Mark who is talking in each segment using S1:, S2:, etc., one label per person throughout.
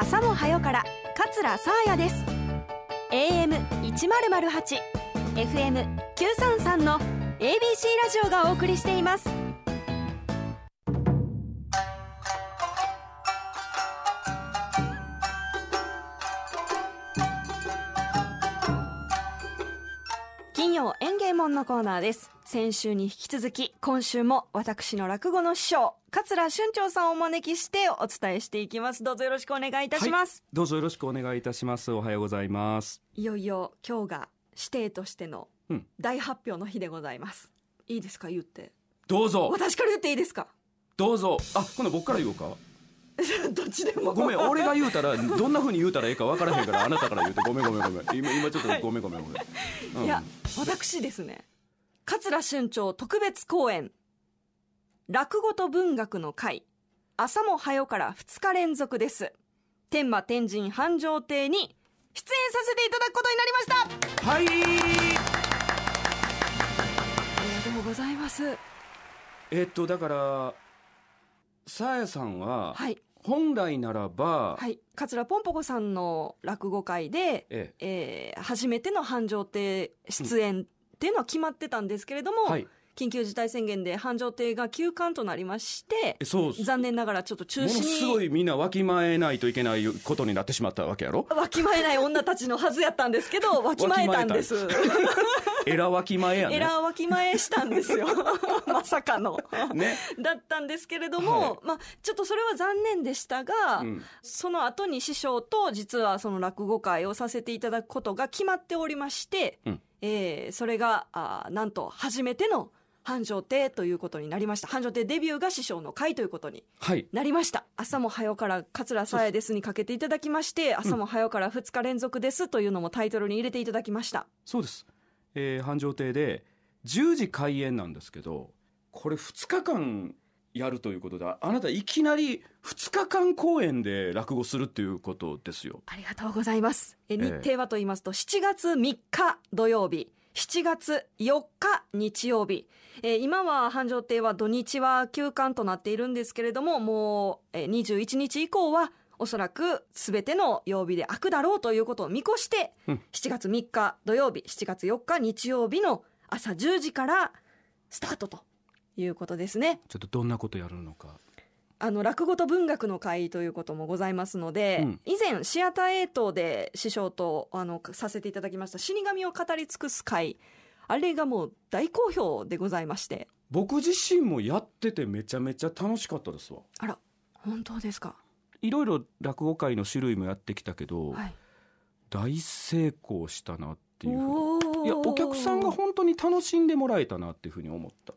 S1: 朝も早から桂沙耶です AM1008 FM933 の ABC ラジオがお送りしています曜演芸門のコーナーです先週に引き続き今週も私の落語の師匠桂春長さんをお招きしてお伝えしていきますどうぞよろしくお願いいたします、は
S2: い、どうぞよろしくお願いいたしますおはようございます
S1: いよいよ今日が指定としての大発表の日でございます、うん、いいですか言って
S2: どうぞ私か
S1: ら言っていいですか
S2: どうぞあ今度僕から言おうか
S1: どっちでもごめん俺が言
S2: うたらどんなふうに言うたらええか分からへんからあなたから言うてごめんごめんごめん今今ちょっとごめんごめんごめん、うん、いや
S1: 私ですね桂春長特別公演落語と文学の会朝もはよから2日連続です天馬天神繁盛亭に出演させていただくことになりましたはいありがとうございますえっと
S2: だからさやさんは、はい、本来ならば、は
S1: い、桂ぽんぽこさんの落語会で、えええー、初めての繁盛亭出演っていうのは決まってたんですけれども、はい、緊急事態宣言で繁盛亭が休館となりまして、そう残念ながらちょっと中止に。ものすご
S2: いみんなわきまえないといけないことになってしまったわけやろ
S1: わきまえない女たちのはずやったんですけど、わ きまえたんです。
S2: えらわきまえやね。えら
S1: わきまえしたんですよ。まさかの。ね。だったんですけれども、はい、まあ、ちょっとそれは残念でしたが、うん、その後に師匠と実はその落語会をさせていただくことが決まっておりまして、うん、えー、それが、あなんと初めての繁盛亭ということになりました繁盛亭デビューが師匠の会ということになりました、はい、朝も早から桂さえですにかけていただきまして朝も早から2日連続ですというのもタイトルに入れていただきました、うん、そうです、
S2: えー、繁盛亭で10時開演なんですけどこれ2日間やるということであなたいきなり2日間公演で落語するっていうことですよ
S1: ありがとうございますえ日程はと言いますと、えー、7月3日土曜日7月4日日曜日、えー、今は繁盛亭は土日は休館となっているんですけれどももう、え21日以降はおそらく全ての曜日で開くだろうということを見越して、うん、7月3日土曜日7月4日日曜日の朝10時からスタートということですね。
S2: ちょっとどんなことやるのか
S1: あの落語と文学の会ということもございますので、うん、以前シアターエイトで師匠とあのさせていただきました死神を語り尽くす会あれがもう大好評でございまして
S2: 僕自身もやっててめちゃめちゃ楽しかったですわ
S1: あら本当ですか
S2: いろいろ落語会の種類もやってきたけど、はい、大成功したなっ
S1: ていうふうにいやお客さんが
S2: 本当に楽しんでもらえたなっていうふうに思った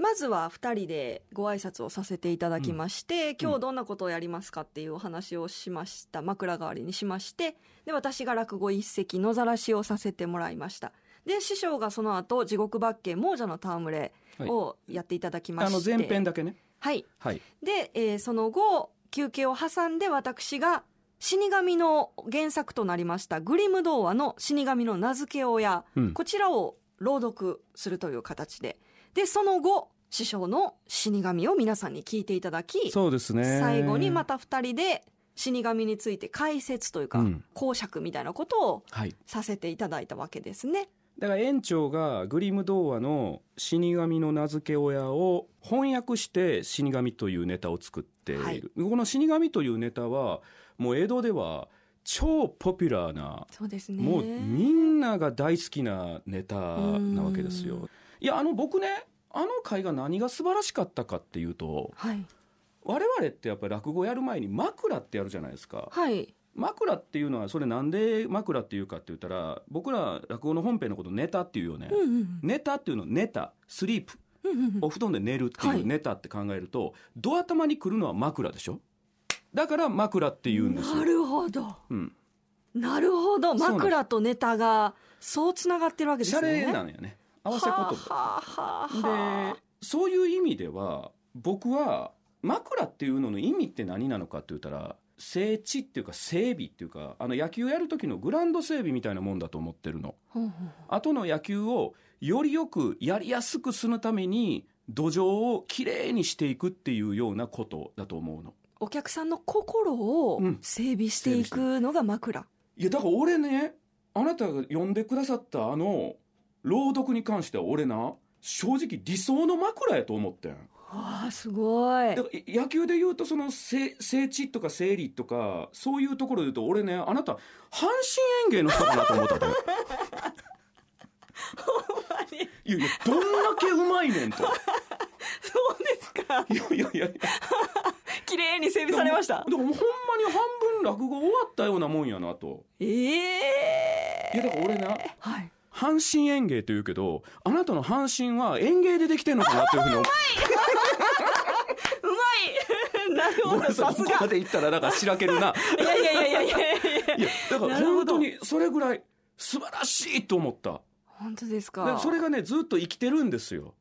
S1: まずは2人でご挨拶をさせていただきまして、うん、今日どんなことをやりますかっていうお話をしました、枕代わりにしましてで私が落語一席野ざらしをさせてもらいましたで師匠がその後地獄罰家亡者の戯れ」をやっていただきまして、はい、あの前編だけねはい、はい、で、えー、その後休憩を挟んで私が死神の原作となりましたグリム童話の死神の名付け親、うん、こちらを朗読するという形ででその後師匠の死神を皆さんに聞いていただきそうですね最後にまた2人で死神について解説というか、うん、講釈みたいなことをさせていただいたわけですね。
S2: だから園長がグリム童話の死神の名付け親を翻訳して死神というネタを作っている、はい、この死神というネタはもう江戸では超ポピュラーな
S1: そうです、ね、もうみ
S2: んなが大好きなネタなわけですよ。いやあの僕ねあの会が何が素晴らしかったかっていうと、はい、我々ってやっぱり落語やる前に枕ってやるじゃないですか。はい枕っていうのはそれなんで枕っていうかって言ったら僕ら落語の本編のことネタっていうよね、うんうん、ネタっていうのネタスリープ、うんうんうん、お布団で寝るっていうネタって考えると、はい、ド頭に来るのは枕でしょだから枕って言うんですな
S1: るほど、うん、なるほど枕とネタがそうつながってるわけですねシャレなんよね合わせ言
S2: 葉でそういう意味では僕は枕っていうのの意味って何なのかって言ったら整地っていうか整備っていうかあの野球やる時のグランド整備みたいなもんだと思ってるの。後の野球をよりよくやりやすくするために土壌をきれいにしていくっていうようなことだと思うの。
S1: お客さんの心を整備していくのが枕。うん、いやだから俺ねあなたが呼んでくださったあの
S2: 朗読に関しては俺な正直理想の枕やと思ってん。
S1: わあすごいだ
S2: から野球でいうとその聖地とか整理とかそういうところで言うと俺ねあなた阪神園芸の人かなと思ったでほんまにいやいやどんだけうまいねんとそうですかいやいやいや綺麗に整備されましたでもほんまに半分落語終わったようなもんやなとええー、いやだから俺な、はい阪神園芸というけど、あなたの阪神は園芸でできてるのかなっていうふうに思う。
S1: うまい なるほど、さすが。ここ
S2: で言ったら、なんかしらけるな。い やいやいやいやいやいや。だから本当にそれぐらい素晴らしいと思った。
S1: 本当ですか。それが
S2: ね、ずっと生きてるんですよ。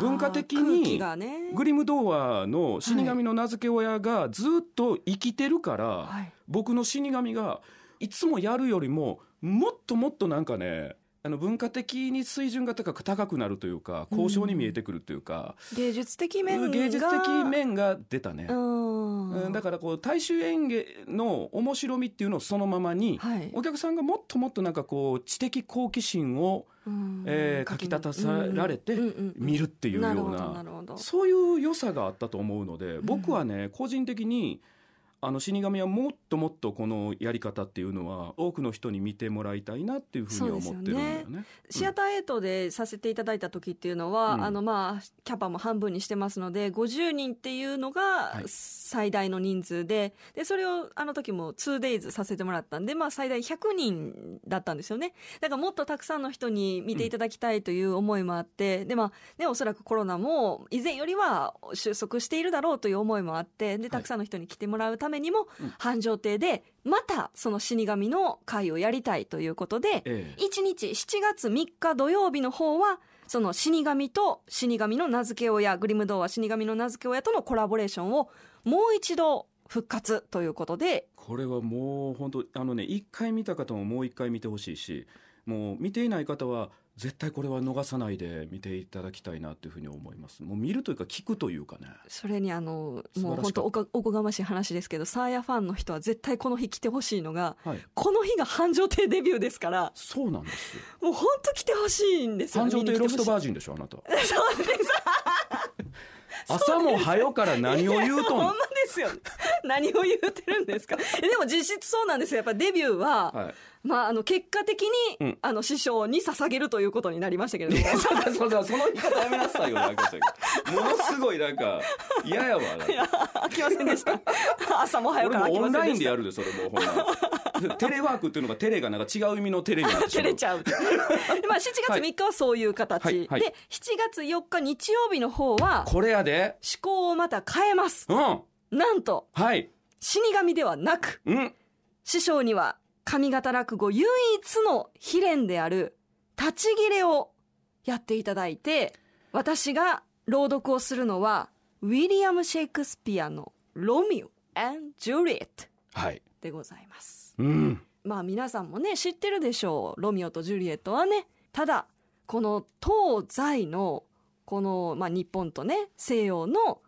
S2: 文化的に、グリム童話の死神の名付け親がずっと生きてるから、はい、僕の死神がいつもやるよりももっともっとなんかねあの文化的に水準が高く高くなるというか交渉に見えてくるというか、
S1: うん、芸術的面が芸術的面
S2: が出たね、
S1: うん、だ
S2: からこう大衆演芸の面白みっていうのをそのままに、はい、お客さんがもっともっとなんかこう知的好奇心を、うん、えー、かきたたさられて見るっていうようなそういう良さがあったと思うので僕はね個人的に。あの死神はもっともっとこのやり方っていうのは多くの人に見てもらいたいなっていうふうに思ってるんだよね。よね
S1: うん、シアター8でさせていただいた時っていうのは、うん、あのまあキャパも半分にしてますので50人っていうのが最大の人数ではい、でそれをあの時も 2days させてもらったんで、まあ、最大100人だったんですよねだからもっとたくさんの人に見ていただきたいという思いもあって、うん、でまあねおそらくコロナも以前よりは収束しているだろうという思いもあってでたくさんの人に来てもらうためめにも、繁盛亭で、またその死神の会をやりたいということで、ええ、1日7月3日土曜日の方は、その死神と死神の名付け親、グリム童話死神の名付け親とのコラボレーションをもう一度復活ということで。
S2: これはもう本当、あのね、一回見た方ももう一回見てほしいし、もう見ていない方は絶対これは逃さないで見ていただきたいなというふうに思いますもう見るというか聞くという
S1: かねそれにあのもう本当おおこがましい話ですけどサーヤファンの人は絶対この日来てほしいのが、はい、この日が繁盛亭デビューですからそうなんですよもう本当来てほしいんですよ繁盛亭ロストバージンでしょあなたそうです 朝も
S2: 早から何を言うとんほ
S1: 何を言うてるんですかでも実質そうなんですよやっぱデビューは、はいまあ、あの結果的に、うん、あの師匠に捧げるということになりましたけれどもそ
S2: の言い方やめなさいよなんかものすごいなんか嫌やわあ
S1: やきませんでした 朝も早くオンラインでや
S2: るでそれもほんまテレワークっていうのがテレがなんか違う意味のテレになってしまうち
S1: ゃうまあ7月3日はそういう形、はいはい、で7月4日日曜日の方はこれやで思考をまた変えます、うん、なんと、はい、死神ではなく、うん、師匠には上方落語唯一の秘伝である立ち切れをやっていただいて、私が朗読をするのは、ウィリアム・シェイクスピアのロミオジュリエットでございます。はい、うん。まあ皆さんもね、知ってるでしょう。ロミオとジュリエットはね。ただ、この東西の、この、まあ日本とね、西洋の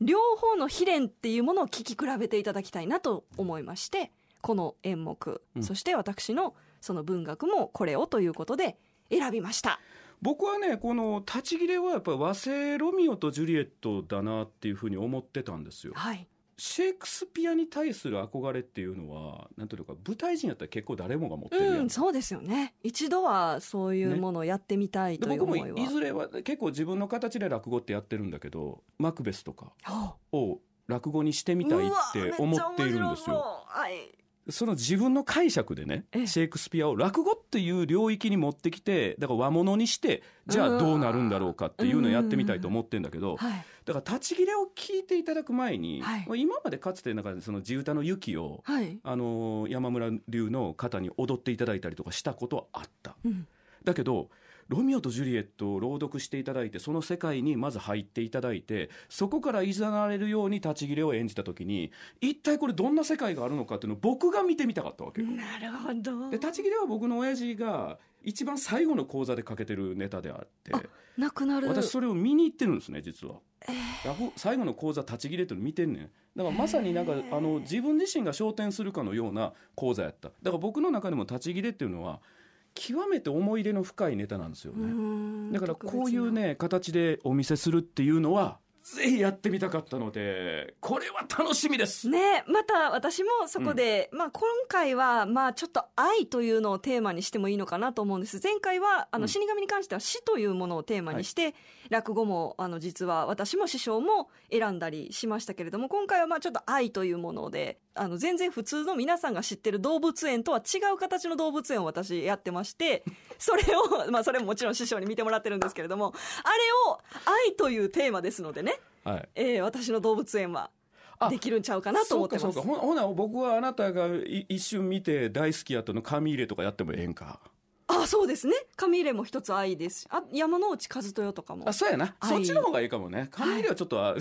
S1: 両方の秘伝っていうものを聞き比べていただきたいなと思いまして、この演目、うん、そして私のその文学もこれをということで選びました。僕はねこの立ち切れはやっぱり和製ロミオとジュリエットだ
S2: なっていうふうに思ってたんですよ。はい、シェイクスピアに対する憧れっていうのはなんというか舞台人やったら結構誰もが持ってる
S1: やん、うん、そうですよね一度はそういうものをやってみたいという思いは、ね、僕もいずれ
S2: は結構自分の形で落語ってやってるんだけどマクベスとかを落語にしてみたいって思っているんですよ。はいその自分の解釈でねシェイクスピアを落語っていう領域に持ってきてだから和物にしてじゃあどうなるんだろうかっていうのをやってみたいと思ってんだけど、はい、だから立ち切れを聞いていただく前に、はい、今までかつてなんかその地唄の「雪を」はい、あの山村流の方に踊っていただいたりとかしたことはあった。うん、だけどロミオとジュリエットを朗読していただいて、その世界にまず入っていただいて、そこからいざなれるように立ち切れを演じたときに、一体これどんな世界があるのかっていうのを僕が見てみたかったわけ。
S1: なるほど。で、立
S2: ち切れは僕の親父が、一番最後の講座でかけてるネタであって
S1: なくなる私そ
S2: れを見に行ってるんですね実は、えー、最後の講座立ち切れって見てんねんだからまさになんか、えー、あの自分自身が昇天するかのような講座やっただから僕の中でも立ち切れっていうのは極めて思い入れの深いネタなんですよ
S1: ねだからこういう
S2: ね形でお見せするっていうのはぜひやってみたかったので、これ
S1: は楽しみです。ね、また私もそこで、うん、まあ今回は、まあちょっと愛というのをテーマにしてもいいのかなと思うんです。前回は、あの、死神に関しては死というものをテーマにして、はい、落語も、あの、実は私も師匠も選んだりしましたけれども、今回はまあちょっと愛というもので、あの、全然普通の皆さんが知ってる動物園とは違う形の動物園を私やってまして、それを、まあそれももちろん師匠に見てもらってるんですけれども、あれを愛というテーマですのでね、はい、えー、私の動物園は。できるんちゃうかなと思ってますほほ
S2: な僕はあなたが一瞬見て大好きやったの紙入れとかやってもええんか
S1: あそうですね紙入れも一つ愛ですしあ山之内和豊とかもあそうやなそっちの方が
S2: いいかもね紙入れはちょっと、はい、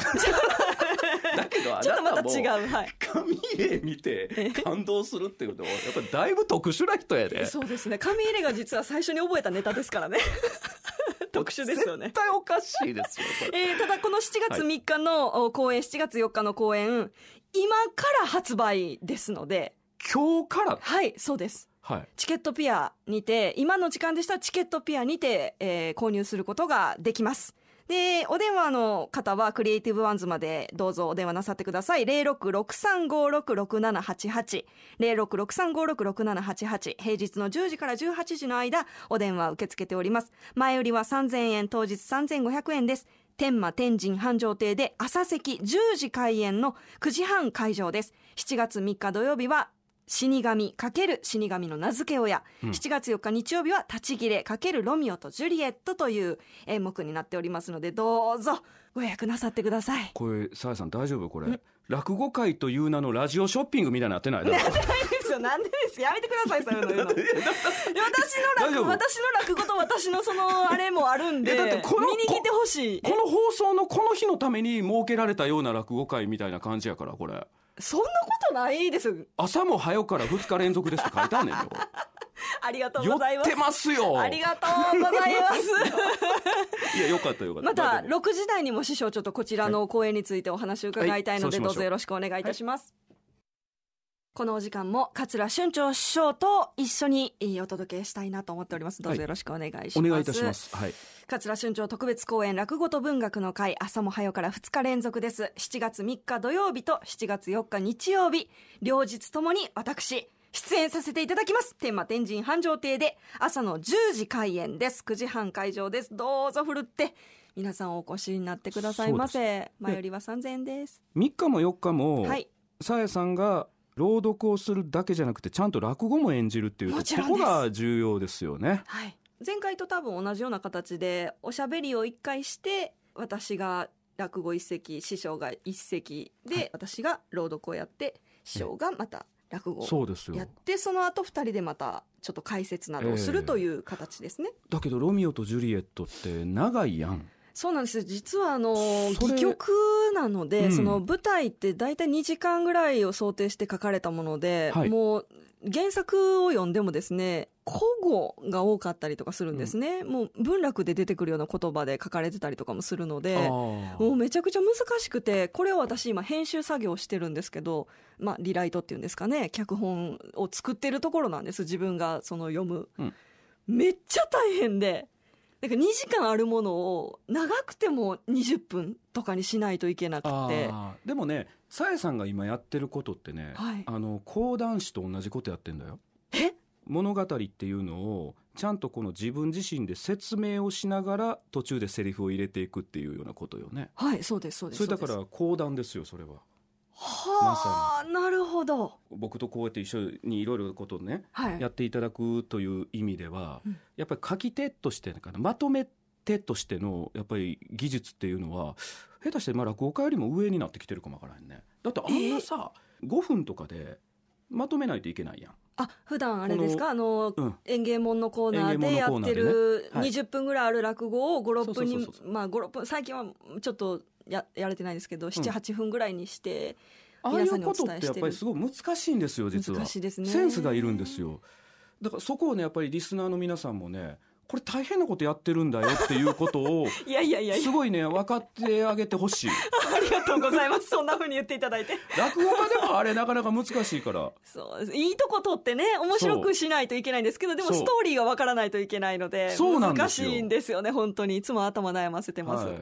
S2: だけどあなたもちょっとまた
S1: 違う、はい、紙
S2: 入れ見て感動するっていうのはやっぱりだいぶ特殊な人やで そ
S1: うですね紙入れが実は最初に覚えたネタですからね特殊ですよね。絶対おかしいですよ。えー、ただこの7月3日の公演、はい、7月4日の公演、今から発売ですので。今日からはい、そうです。はい、チケットピアにて、今の時間でしたらチケットピアにて、えー、購入することができます。で、お電話の方はクリエイティブワンズまでどうぞお電話なさってください。0663566788。0663566788。平日の10時から18時の間、お電話受け付けております。前売りは3000円、当日3500円です。天満天神繁盛亭で朝席10時開演の9時半会場です。7月3日土曜日は死神×死神の名付け親、うん、7月4日日曜日は立ち切れ×ロミオとジュリエットという演目になっておりますのでどうぞご予約なさってください
S2: これさやさん大丈夫これ落語会という名のラジオショッピングみたいになってないだろ
S1: なんでですやめてください そういうの私の落語私の落語と私のそのあれもあるんで見に来てほしいこの放送の
S2: この日のために設けられたような落語会みたいな感じやからこれ。
S1: そんなことないです
S2: 朝も早から2日連続ですって書いてあんねんよ
S1: ありがとうございます。ってますよ。ありがとうございま
S2: す。いや、よかったよかった。また、
S1: 6時台にも師匠、ちょっとこちらの講演についてお話を伺いたいので、はいはい、どうぞよろしくお願いいたします。はいこのお時間も桂春長師匠と一緒にお届けしたいなと思っております。どうぞよろしくお願いします。はい、お願いいたします。はい。桂春長特別公演落語と文学の会朝も早から2日連続です。7月3日土曜日と7月4日日曜日、両日ともに私、出演させていただきます。天満天神繁盛亭で朝の10時開演です。9時半会場です。どうぞふるって。皆さんお越しになってくださいませ。前よりは3 0円です。
S2: 3日も4日も、はい、さえさんが朗読をするだけじゃなくてちゃんと落語も演じるっていうとここが重要ですよね。
S1: はい、前回と多分同じような形でおしゃべりを一回して私が落語一席師匠が一席で、はい、私が朗読をやって師匠がまた落語をやってその後二人でまたちょっと解説などをするという形ですね。えー、だけど「
S2: ロミオとジュリエット」って長いやん。
S1: そうなんです実はあの戯曲なので、うん、その舞台って大体2時間ぐらいを想定して書かれたもので、はい、もう原作を読んでもですね古語が多かったりとかするんですね、うん、もう文楽で出てくるような言葉で書かれてたりとかもするのでもうめちゃくちゃ難しくてこれを私今編集作業してるんですけど、まあ、リライトっていうんですかね脚本を作ってるところなんです自分がその読む、うん、めっちゃ大変で。なんか2時間あるものを長くても20分とかにしないといけなくて
S2: でもねさえさんが今やってることってね、はい、あの講談師と同じことやってんだよえ物語っていうのをちゃんとこの自分自身で説明をしながら途中でセリフを入れていくっていうようなことよね
S1: はいそうですそうですそれだか
S2: ら講談ですよそれはは
S1: あ、なるほど
S2: 僕とこうやって一緒にいろいろことをね、はい、やっていただくという意味では、うん、やっぱり書き手としてかなまとめ手としてのやっぱり技術っていうのは下手してまあ落語家よりも上になってきてるかもわからへんねだってあんなさ、えー、5分とかでまとめないといけないやん。
S1: あ普段あれですかあの、うん、演芸門のコーナーでやってる、20分ぐらいある落語を56分にまあ56分最近はちょっとややれてないんですけど78分ぐらいにして。ああいうことってやっぱりす
S2: ごい難しいんですよ実は、ね、センスがいるんですよだからそこをねやっぱりリスナーの皆さんもねこれ大変なことやってるんだよっていうことを いやいやいやすごいね分かってあげてほしいあ
S1: りがとうございますそんな風に言っていただいて
S2: 落語家でもあれなかなか難しいから
S1: そういいとこ取ってね面白くしないといけないんですけどでもストーリーが分からないといけないのでそうなんですよ。難しいんですよね本当にいつも頭悩ませてます、はい、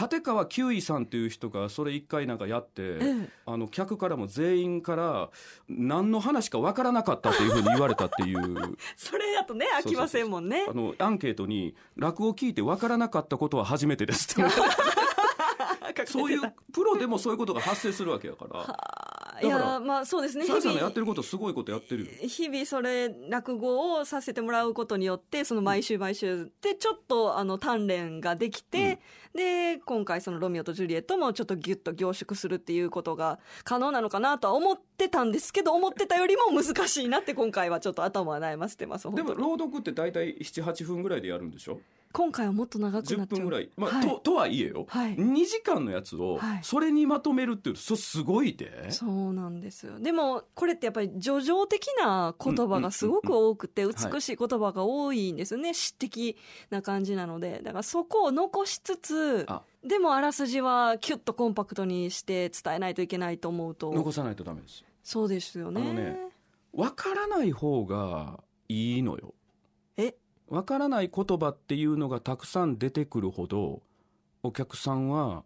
S2: 立川九位さんという人がそれ一回なんかやって、うん、あの客からも全員から何の話か分からなかったというふうに言われたっていう
S1: それだとね飽きませんもんねあ
S2: のアンケートに落語を聞いて分からなかったことは初めてですっ
S1: て そういう
S2: プロでもそういうことが発生するわけやか
S1: ら。いやまあそうですね。さんのやっ
S2: てることすごいこと
S1: やってる日々それ落語をさせてもらうことによってその毎週毎週でちょっとあの鍛錬ができて、うん、で今回そのロミオとジュリエットもちょっとギュッと凝縮するっていうことが可能なのかなとは思ってたんですけど思ってたよりも難しいなって今回はちょっと頭は悩ませてます。でも
S2: 朗読って大体七八分ぐらいでやるんでしょ？
S1: 今回はもっと長くなっちゃう10分ぐら
S2: い、まあ、はい、ととはいえよ、はい、2時間のやつをそれにまとめるっていうそすごいでそ
S1: うなんですよでもこれってやっぱり叙情的な言葉がすごく多くて美しい言葉が多いんですよね、詩的な感じなのでだからそこを残しつつでもあらすじはキュッとコンパクトにして伝えないといけないと思うと残
S2: さないとダメです
S1: そうですよねね
S2: 分からない方がいいのよわからない言葉っていうのがたくさん出てくるほどお客さんは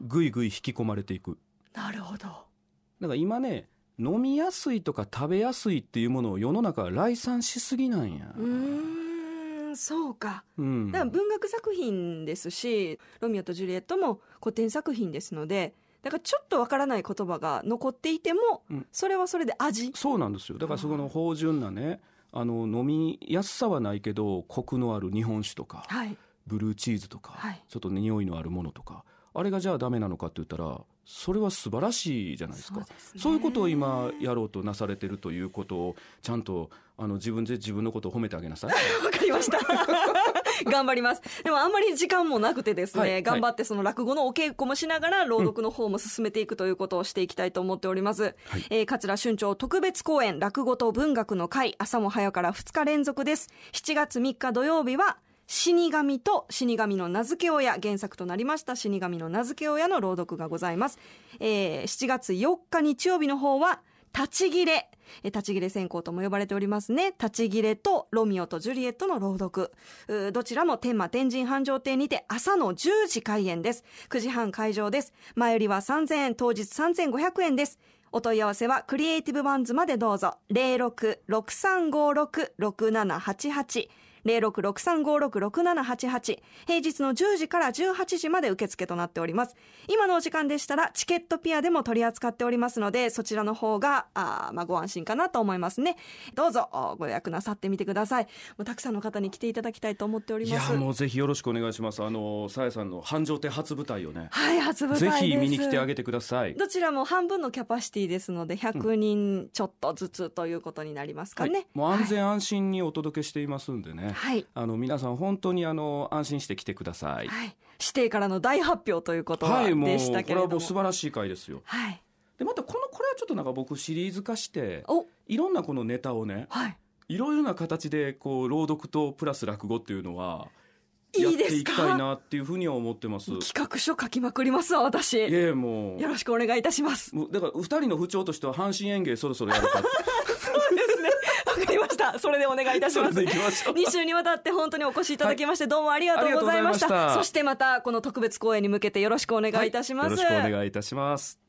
S2: ぐいぐい引き込まれていく
S1: なるほどだか
S2: ら今ね飲みやすいとか食べやすいっていうものを世の中は来賛しすぎなんや
S1: うんそうか,、うん、だから文学作品ですし「ロミオとジュリエット」も古典作品ですのでだからちょっとわからない言葉が残っていても、うん、それはそれで味そうなんですよだ
S2: からそこの芳醇なね、あの飲みやすさはないけどコクのある日本酒とか、はい、ブルーチーズとか、はい、ちょっと匂いのあるものとかあれがじゃあダメなのかって言ったらそれは素晴らしいじゃないですか、ね、そういうことを今やろうとなされてるということをちゃんとあの自分で自分のことを褒めてあげなさい。
S1: わかりました 頑張ります。でもあんまり時間もなくてですね、はい頑張ってその落語のお稽古もしながら朗読の方も進めていくということをしていきたいと思っております。えー、桂春長特別公演落語と文学の会朝も早から2日連続です。7月3日土曜日は死神と死神の名付け親原作となりました死神の名付け親の朗読がございます、えー、7月4日日曜日の方は立ち切れ立ち切れ選考とも呼ばれておりますね。立ち切れとロミオとジュリエットの朗読。どちらも天満天神繁盛亭にて朝の10時開演です。9時半会場です。前売りは3000円、当日3500円です。お問い合わせはクリエイティブバンズまでどうぞ。06-6356-6788。0663566788平日の10時から18時まで受付となっております今のお時間でしたらチケットピアでも取り扱っておりますのでそちらの方があ、まあ、ご安心かなと思いますねどうぞご予約なさってみてくださいもうたくさんの方に来ていただきたいと思っておりますいや
S2: もうぜひよろしくお願いしますあのさやさんの繁盛亭初舞台をねは
S1: い初舞台ぜひ見に来てあげ
S2: てくださいど
S1: ちらも半分のキャパシティですので100人ちょっとずつということになりますかね、う
S2: んはい、もう安全安心にお届けしていますんでね、はい、あの皆さん本当にあの安心して来てください、は
S1: い、指定からの大発表ということでしたけれども、はい、もこれはもう素
S2: 晴らしい回ですよ、はい、でまたこのこれはちょっとなんか僕シリーズ化していろんなこのネタをね、はい、いろいろな形でこう朗読とプラス落語っていうのは
S1: いいやっていきたいな
S2: っていうふうには思ってます企
S1: 画書書きまくりますわ私い
S2: やもうよろし
S1: くお願いいたします
S2: だから二人の不調としては阪神園芸そろそろやるか
S1: かそれでお願いいたします二週にわたって本当にお越しいただきまして、どうもありがとうございました、はい、そしてまたこの特別公演に向けてよろしくお願いいたします、はい、よろしくお願いい
S2: たします